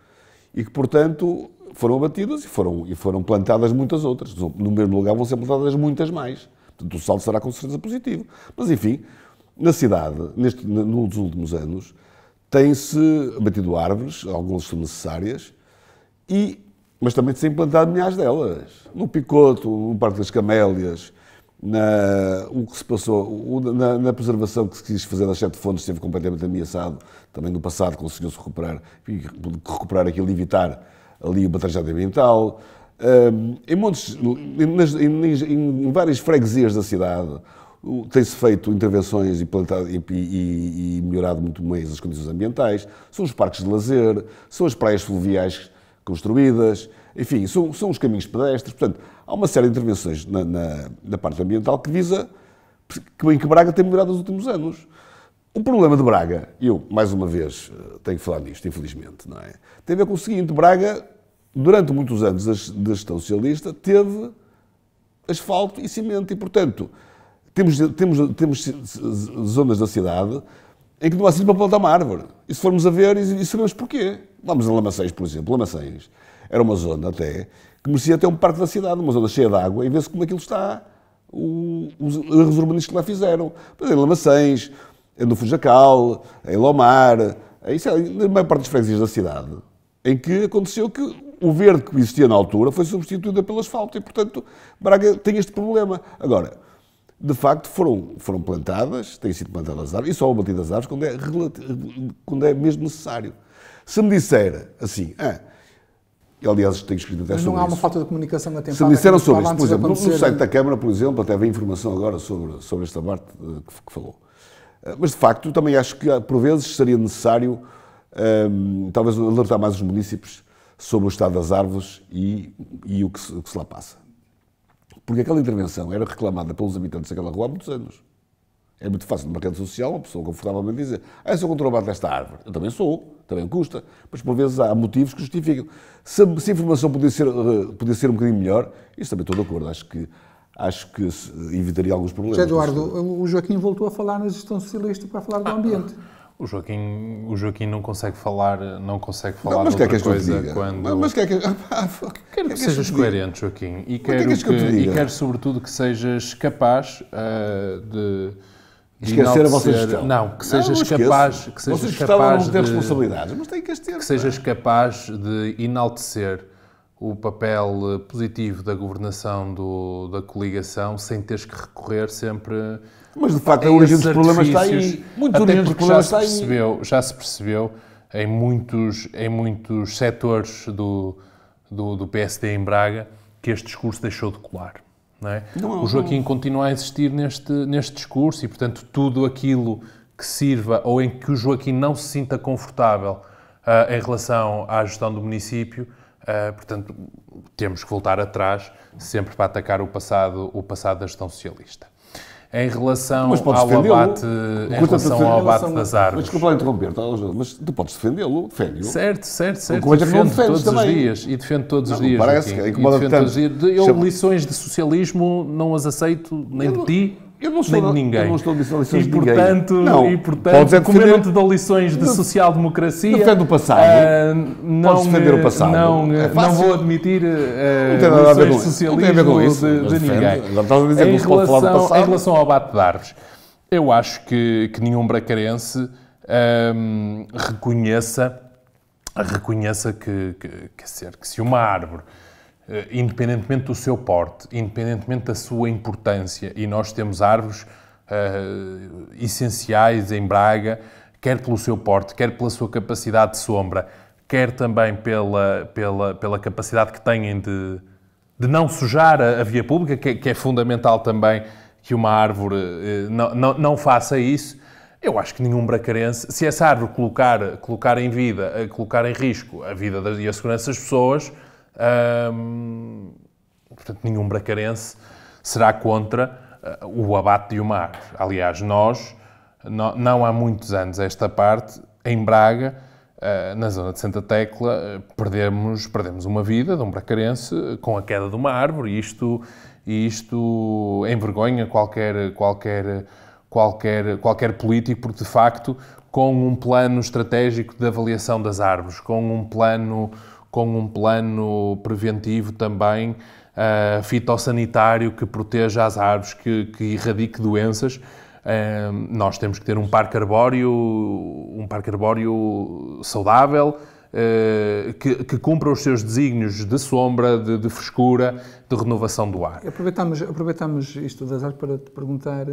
e que, portanto, foram abatidas e foram, e foram plantadas muitas outras. No mesmo lugar vão ser plantadas muitas mais. Portanto, o saldo será com certeza positivo. Mas, enfim, na cidade, neste, nos últimos anos, tem-se batido árvores, algumas são necessárias, e, mas também se implantado milhares delas. No Picoto, no Parque das Camélias, na, o que se passou, na, na, preservação que se quis fazer das sete fontes esteve completamente ameaçado. Também no passado conseguiu-se recuperar, recuperar aquilo, evitar ali o batalhado ambiental. Um, em, montes, em, em, em várias freguesias da cidade, tem-se feito intervenções e, plantado, e, e, e, melhorado muito mais as condições ambientais. São os parques de lazer, são as praias fluviais construídas, enfim, são, são os caminhos pedestres. Portanto, há uma série de intervenções na, na, na parte ambiental que visa que bem que Braga tem melhorado nos últimos anos. O problema de Braga, eu, mais uma vez, eh, tenho que falar nisto, infelizmente, não é? Tem a ver com o seguinte: Braga, durante muitos anos da gestão socialista, teve asfalto e cimento e, portanto, temos, temos, temos zonas da cidade em que não há sítio para plantar uma árvore. E se formos a ver, e, e sabemos porquê. Vamos a Lamaçães, por exemplo. Lamaçães era uma zona até que merecia até um parque da cidade, uma zona cheia de água, e vê-se como aquilo está, o, os erros urbanistas que lá fizeram. Mas em Lamaçães, no Fujacal, em Lomar, eh, isso é, na maior parte das freguesias da cidade, em que aconteceu que o verde que existia na altura foi substituído pelo asfalto e, portanto, Braga tem este problema. Agora, de facto foram, foram plantadas, têm sido plantadas as árvores, e só abatidas as árvores quando é, quando é mesmo necessário. Se me disser assim, ah, aliás tenho escrito até Mas não há uma falta de comunicação atempada. Se me disseram sobre isso por exemplo, no, no site da Câmara, por exemplo, até vem informação agora sobre, sobre esta parte eh, que, que falou. Eh, mas de facto, também acho que eh, por vezes seria necessário um, ehm, talvez alertar mais os municípios sobre o estado das árvores e, e o, que se, o que se lá passa. Porque aquela intervenção era reclamada pelos habitantes daquela rua há muitos anos. É muito fácil numa rede social uma pessoa confortavelmente dizer ah, eu sou contra o abate desta árvore. Eu também sou, também custa. Mas por vezes há motivos que justificam. Se, se a informação podia ser, eh, podia ser um bocadinho melhor, isso também estou de acordo. Acho que, acho que evitaria alguns problemas. José Eduardo, o Joaquim voltou a falar na gestão socialista para falar do ambiente. Ah. O Joaquim, o Joaquim não consegue falar, não consegue falar não, de é outra que é que coisa que quando... Mas, mas que é que... quero que, que, sejas que coerente, Joaquim, e quero, que é que e quero sobretudo que sejas capaz uh, de... Esquecer a vossa gestão. Não, que sejas não, capaz... Que sejas Vocês capaz de ter responsabilidades, mas tem que as ter. Que é? sejas capaz de enaltecer o papel eh, positivo da governação do, da coligação sem teres que recorrer sempre mas de facto a é origem dos problemas está aí. Muito Até porque já se, percebeu, já se percebeu em muitos, em muitos setores do, do, do PSD em Braga que este discurso deixou de colar. Não é? Não, o Joaquim não. continua a existir neste, neste discurso e, portanto, tudo aquilo que sirva ou em que o Joaquim não se sinta confortável uh, em relação à gestão do município, uh, portanto, temos que voltar atrás sempre para atacar o passado, o passado da gestão socialista em relação ao abate, em relação ao abate das árvores. Desculpa lá interromper, tá, mas tu podes defendê-lo, defende-o. Certo, certo, certo. Coisa é é que não todos também. os dias e defendo todos os dias. Parece que é incomoda tanto. Eu lições de socialismo não as aceito, nem de ti, eu não sou nem de ninguém. Eu não estou a dizer lições e, de ninguém. não, e portanto, podes é como eu não te dou lições de social-democracia... Defende o passado. Uh, não, podes defender o passado. Não, é não vou admitir uh, não lições de socialismo isso, de, de ninguém. Não a dizer em que relação, falar do passado. Em relação ao bate de árvores, eu acho que, que nenhum bracarense um, reconheça, reconheça que, que, que, ser, que se uma árvore eh, independentemente do seu porte, independentemente da sua importância. E nós temos árvores uh, essenciais em Braga, quer pelo seu porte, quer pela sua capacidade de sombra, quer também pela, pela, pela capacidade que têm de, de não sujar a, a via pública, que, é, que, é fundamental também que uma árvore uh, não, não, não faça isso. Eu acho que nenhum bracarense, se essa árvore colocar, colocar em vida, colocar em risco a vida e a segurança das pessoas, Hum, portanto, nenhum bracarense será contra ah, o abate de uma árvore. Aliás, nós, não há muitos anos esta parte, em Braga, ah, na zona de Santa Tecla, perdemos, perdemos uma vida de um bracarense com a queda de uma árvore e isto, isto envergonha qualquer, qualquer, qualquer, qualquer político, porque de facto, com um plano estratégico de avaliação das árvores, com um plano com um plano preventivo também uh, fitossanitário que proteja as árvores, que, que erradique doenças. Uh, nós temos que ter um parque arbóreo, um parque arbóreo saudável, uh, que, que, cumpra os seus desígnios de sombra, de, de, frescura, de renovação do ar. Aproveitamos, aproveitamos isto das árvores para te perguntar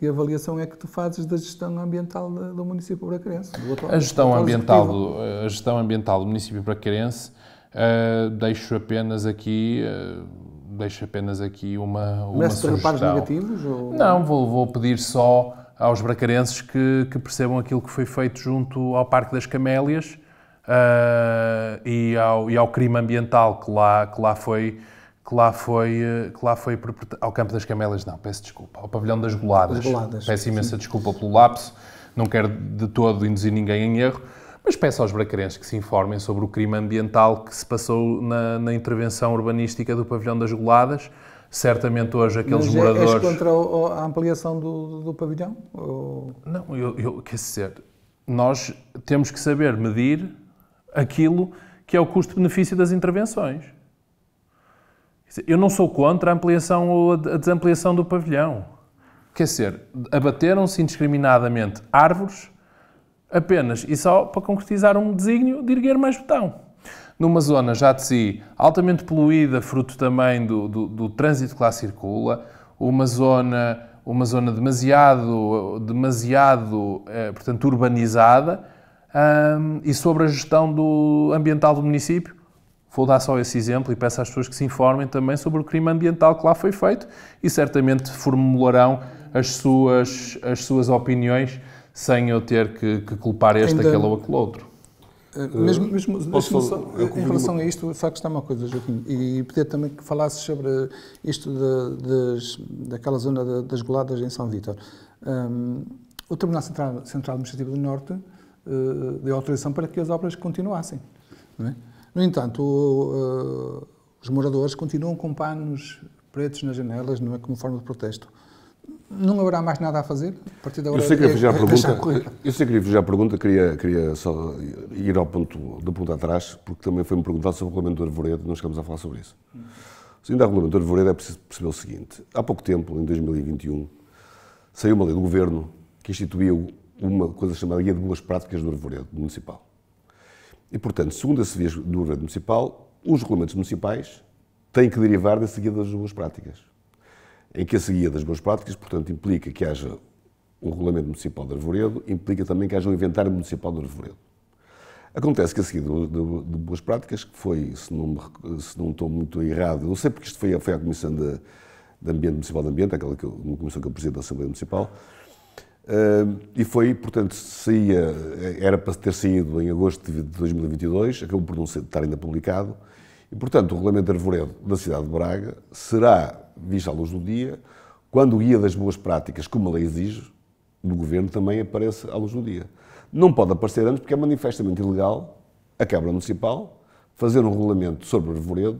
que avaliação é que tu fazes da gestão ambiental do município bracarense? a, gestão ambiental do, a gestão ambiental do município bracarense Uh, deixo apenas aqui. Uh, Deixo apenas aqui uma, uma Mestre sugestão. reparos negativos? Ou... Não, vou, vou pedir só aos bracarenses que, que, percebam aquilo que foi feito junto ao Parque das Camélias uh, e, ao, e ao crime ambiental que lá, que lá foi que lá foi, que lá foi ao Campo das Camélias, não, peço desculpa, ao Pavilhão das Goladas. Peço imensa Sim. desculpa pelo lapso, não quero de todo induzir ninguém em erro, mas peço aos bracarenses que se informem sobre o crime ambiental que se passou na, na intervenção urbanística do pavilhão das Goladas. Certamente hoje aqueles mas é, moradores... Mas contra a, ampliação do, do pavilhão? Ou... Não, eu, eu, quer dizer, nós temos que saber medir aquilo que é o custo-benefício das intervenções. Eu não sou contra a ampliação ou a desampliação do pavilhão. Quer dizer, abateram-se indiscriminadamente árvores apenas e só para concretizar um desígnio de erguer mais betão. Numa zona já de si altamente poluída, fruto também do, do, do trânsito que lá circula, uma zona, uma zona demasiado, demasiado eh, portanto, urbanizada, um, e sobre a gestão do ambiental do município, vou dar só esse exemplo e peço às pessoas que se informem também sobre o crime ambiental que lá foi feito e certamente formularão as suas, as suas opiniões sem eu ter que, que culpar este, Ainda... aquele ou aquele outro. Eh, eh, mesmo, mesmo, só, em relação a isto, só está uma coisa, Joaquim, e pedir também que falasses sobre isto de, daquela zona de, das goladas em São Vítor. Um, ehm, o Tribunal Central, Central Administrativo do Norte uh, deu autorização para que as obras continuassem. É? No entanto, o, uh, os moradores continuam com panos pretos nas janelas, não é como forma de protesto. Não haverá mais nada a fazer? A partir da hora é eu sei que queria fugir a pergunta. Eu sei que queria fugir à pergunta, queria, queria só ir ao ponto, do ponto atrás, porque também foi-me perguntado sobre o regulamento do arvoredo, nós estamos a falar sobre isso. Hum. Seguindo regulamento do arvoredo, é preciso perceber o seguinte: há pouco tempo, em 2021, saiu uma lei do governo que instituiu uma coisa chamada Guia de Boas Práticas do Arvoredo Municipal. E, portanto, segundo a Guia do Arvoredo Municipal, os regulamentos municipais têm que derivar dessa Guia das Boas Práticas em que a seguida das boas práticas, portanto, implica que haja um regulamento municipal de arvoredo, implica também que haja um inventário municipal de arvoredo. Acontece que a seguir de, boas práticas, que foi, se não, me, se não estou muito errado, não sei porque isto foi, foi à Comissão de, de Ambiente Municipal de Ambiente, aquela que eu, uma comissão que eu presido da Assembleia Municipal, uh, e foi, portanto, saía, era para ter saído em agosto de 2022, acabou por não ser, estar ainda publicado, e, portanto, o Regulamento de Arvoredo da cidade de Braga será vista à luz do dia, quando o guia das boas práticas, como a lei exige, do governo também aparece à luz do dia. Não pode aparecer antes porque é manifestamente ilegal a Câmara Municipal fazer um regulamento sobre o arvoredo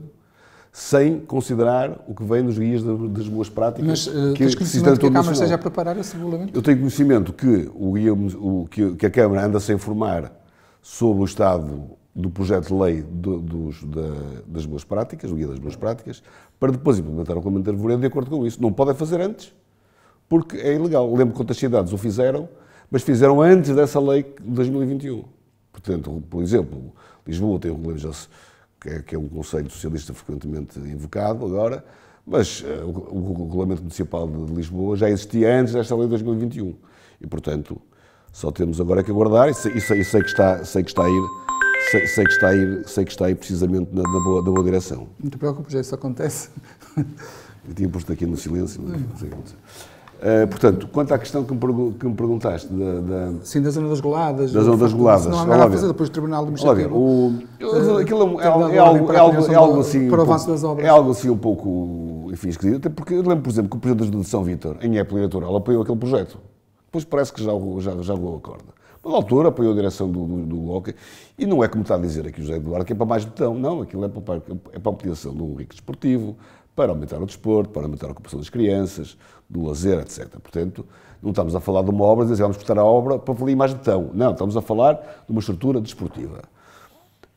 sem considerar o que vem nos guias das boas práticas. Mas uh, que, tens conhecimento que, que a Câmara esteja a preparar esse regulamento? Eu tenho conhecimento que, o guia, o, que, que a Câmara anda-se informar sobre o estado do projeto de lei do, dos, da, das boas práticas, do guia das boas práticas, para depois implementar o regulamento de arvoredo de acordo com isso. Não podem fazer antes, porque é ilegal. Lembro quantas cidades o fizeram, mas fizeram antes dessa lei de 2021. Portanto, por exemplo, Lisboa tem um regulamento é, que é um conselho socialista frequentemente invocado agora, mas uh, o, o regulamento municipal de Lisboa já existia antes desta lei de 2021. E, portanto, só temos agora que aguardar, e sei, e e sei que, está, sei que está a ir sei, sei, que está a ir, sei que está a ir precisamente na, na boa, na boa direção. Não te preocupes, já é isso acontece. Eu tinha posto aqui no silêncio, mas não sei que aconteceu. Uh, portanto, quanto à questão que me, que me perguntaste da, da, Sim, das ondas goladas. das ondas goladas. Não há nada a fazer depois do Tribunal Administrativo. O, eh, aquilo é, algo, é, algo, é, é algo assim. Para o avanço um das obras. É algo assim um pouco. Enfim, esquisito. Até porque eu lembro, por exemplo, que o Presidente de São Vítor, em época eleitoral, apoiou aquele projeto. Depois parece que já, já, já a corda. Pela altura apoiou a direção do, do, do e não é como está a dizer aqui o José Eduardo, que é para mais botão, não, aquilo é para, é para a utilização do rico desportivo, para aumentar o desporto, para aumentar a ocupação das crianças, do lazer, etc. Portanto, não estamos a falar de uma obra, dizer, vamos cortar a obra para valer mais betão, Não, estamos a falar de uma estrutura desportiva.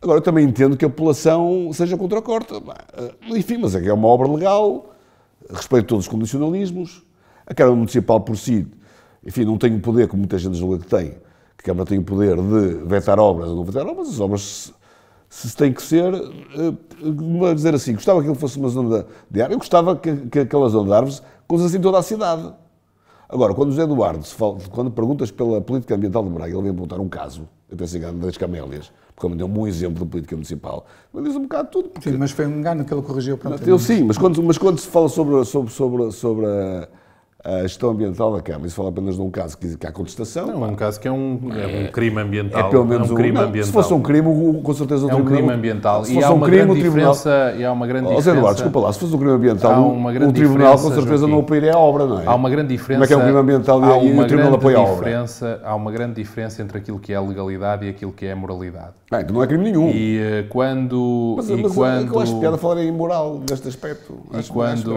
Agora, eu também entendo que a apelação seja contra o corte. Enfim, mas é, é uma obra legal, respeito todos os condicionalismos. A Câmara Municipal por si, enfim, não tem o poder, como muita gente julga que tem, Câmara tem o poder de vetar obras ou não vetar obras, as obras se, se têm que ser, eh, vamos dizer assim, gostava que ele fosse uma zona de árvores, eu gostava que, que aquela zona de árvores assim toda a cidade. Agora, quando José Eduardo, fala, quando perguntas pela política ambiental de Braga, ele vem apontar um caso, eu se engano, das camélias, porque ele me deu um bom exemplo de política municipal, ele diz um bocado tudo. Porque... Sim, mas foi um engano que ele corrigiu. Pronto, eu, sim, mas quando, mas quando se fala sobre, sobre, sobre, sobre a a ah, gestão ambiental da é Câmara. Isso fala apenas de um caso que, que há contestação. Não, é um caso que é um, é um é. crime ambiental. É pelo é menos é um, crime ambiental. Se fosse um crime, com certeza o tribunal... É um crime ambiental. Se fosse e um crime, o tribunal... E há uma grande oh, diferença... Eduardo, desculpa lá, se fosse um crime ambiental, o tribunal com certeza Joaquim. não apoiaria a obra, não é? Há uma grande diferença... Como é que é um crime ambiental há e, e o tribunal apoia a obra? Há uma grande diferença entre aquilo que é legalidade e aquilo que é moralidade. Bem, então não é crime nenhum. E eh, quando... Mas, e mas quando... é que eu acho piada falar em moral, neste aspecto. E acho quando...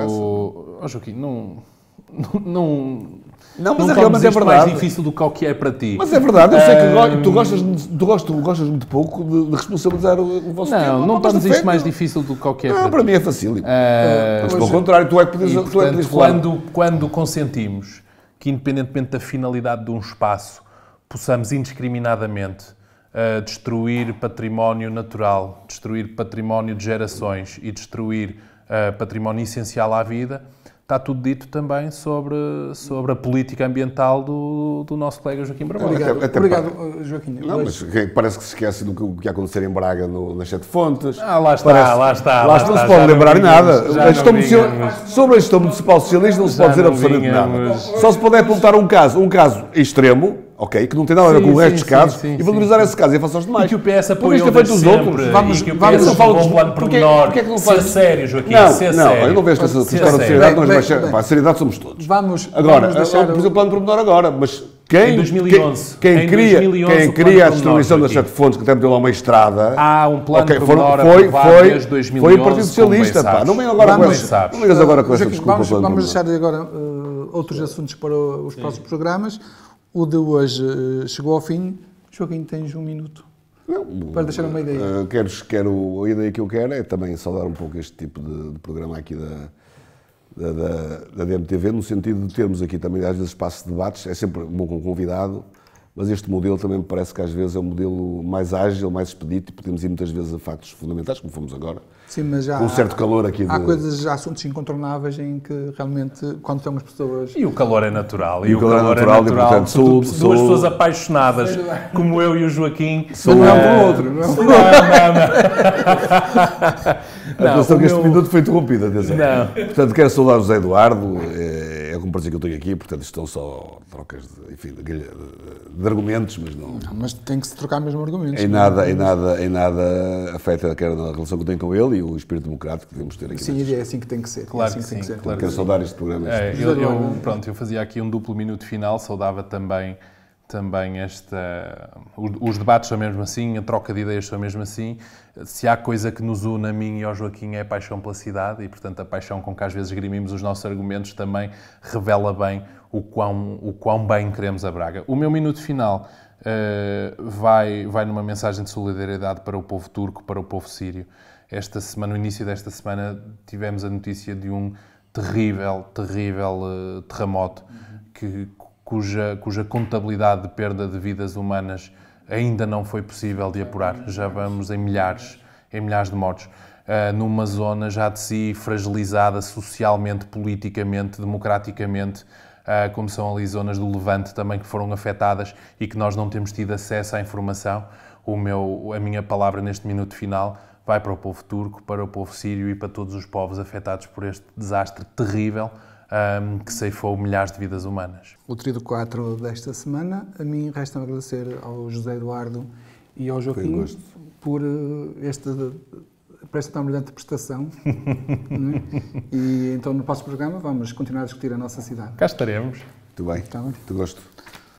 Oh, Joaquim, não não. Não, mas, não é, mas é verdade. mais difícil do que o que é para ti. Mas é verdade, eu sei que um... tu, gostas, tu, gostas, tu gostas muito pouco de, de responsabilizar o, o vosso não, tempo. Não, não ah, tornes isto mais difícil do que o que é não, para, para mim é fácil Uh... Ah, mas, pelo é. contrário, tu é que podes, e, portanto, tu é que podes quando, falar. quando consentimos que, independentemente da finalidade de um espaço, possamos indiscriminadamente uh, destruir património natural, destruir património de gerações e destruir uh, património essencial à vida está tudo dito também sobre, sobre a política ambiental do, do nosso colega Joaquim Barbosa. Obrigado, até, até Obrigado para... Eh, Joaquim. Não, mas parece que se esquece do que, ia acontecer em Braga no, nas Sete Fontes. Ah, lá está, parece, lá está. Lá, lá está, não se pode lembrar vingamos, nada. A gestão sobre a gestão municipal socialista não se pode dizer absolutamente nada. Só se puder apontar um caso, um caso extremo, ok? Que não tem nada a ver com o resto dos casos e valorizar sim. esse caso em relação aos demais. E que o PS apoia os sempre. Outros. Vamos, e que o PS vamos, PS por Porque é que não faz? Ser é sério, Joaquim, não, ser é não, sério. Não, eu não vejo essa questão é de seriedade. Nós bem, bem. Pá, seriedade somos todos. Vamos, agora, vamos deixar... Agora, o plano por agora, mas quem, em 2011. Quem, quem em cria, 2011, quem cria a distribuição das sete fontes, que até meteu lá uma estrada. Há um plano okay, foram, foi, foi, foi, foi o Partido Socialista, pá. Não vem agora com não agora com essa desculpa. Vamos deixar agora eh, outros assuntos para os próximos programas. O de hoje eh, chegou ao fim. Joaquim, tens um minuto. Não, para deixar uma ideia. Eh, quero, quero, a ideia que eu quero é também saudar um pouco este tipo de, de programa aqui da, da, da, da, DMTV, no sentido de termos aqui também, às vezes, espaço de debates. É sempre bom com um convidado, mas este modelo também me parece que às vezes é um modelo mais ágil, mais expedito e podemos ir muitas vezes a factos fundamentais, como fomos agora Sim, mas já com um certo há, calor aqui. Há de... coisas, assuntos incontornáveis em que realmente, quando temos pessoas... E o calor é natural. E, e o, calor, é calor é natural, é natural, e, portanto, sou, sou... duas pessoas apaixonadas, como eu e o Joaquim. Sou não é um outro. Não, é não, não. não. a não que meu... este minuto foi interrompida, dizer. Não. Portanto, quero saudar o José Eduardo, eh, parecer que eu tenho aqui, portanto estão só trocas de, enfim, de, argumentos, mas não... não... Mas tem que se trocar mesmo argumentos. Em é? nada, em nada, em nada afeta a relação que eu tenho com ele e o espírito democrático que devemos ter aqui. Sim, nestes... é assim que tem que ser. É claro é assim que, sim, que ser. Claro Quero saudar este programa. É, este. Eu, eu, pronto, eu fazia aqui um duplo minuto final, saudava também também esta. Os, debates são mesmo assim, a troca de ideias são mesmo assim. Se há coisa que nos une a mim e ao Joaquim é a paixão pela cidade e, portanto, a paixão com que às vezes grimimos os nossos argumentos também revela bem o quão, o quão bem queremos a Braga. O meu minuto final uh, vai, vai numa mensagem de solidariedade para o povo turco, para o povo sírio. Esta semana, no início desta semana, tivemos a notícia de um terrível, terrível uh, terremoto que cuja, cuja contabilidade de perda de vidas humanas ainda não foi possível de apurar. Já vamos em milhares, em milhares de mortos. Uh, numa zona já de si fragilizada socialmente, politicamente, democraticamente, uh, como são ali zonas do Levante também que foram afetadas e que nós não temos tido acesso à informação. O meu, a minha palavra neste minuto final vai para o povo turco, para o povo sírio e para todos os povos afetados por este desastre terrível um, que ceifou milhares de vidas humanas. O trio 4 desta semana, a mim resta agradecer ao José Eduardo e ao Joaquim por uh, esta presta tão brilhante prestação. né? E então no próximo programa vamos continuar a discutir a nossa cidade. Cá estaremos. Muito bem. Tá bem. Muito gosto.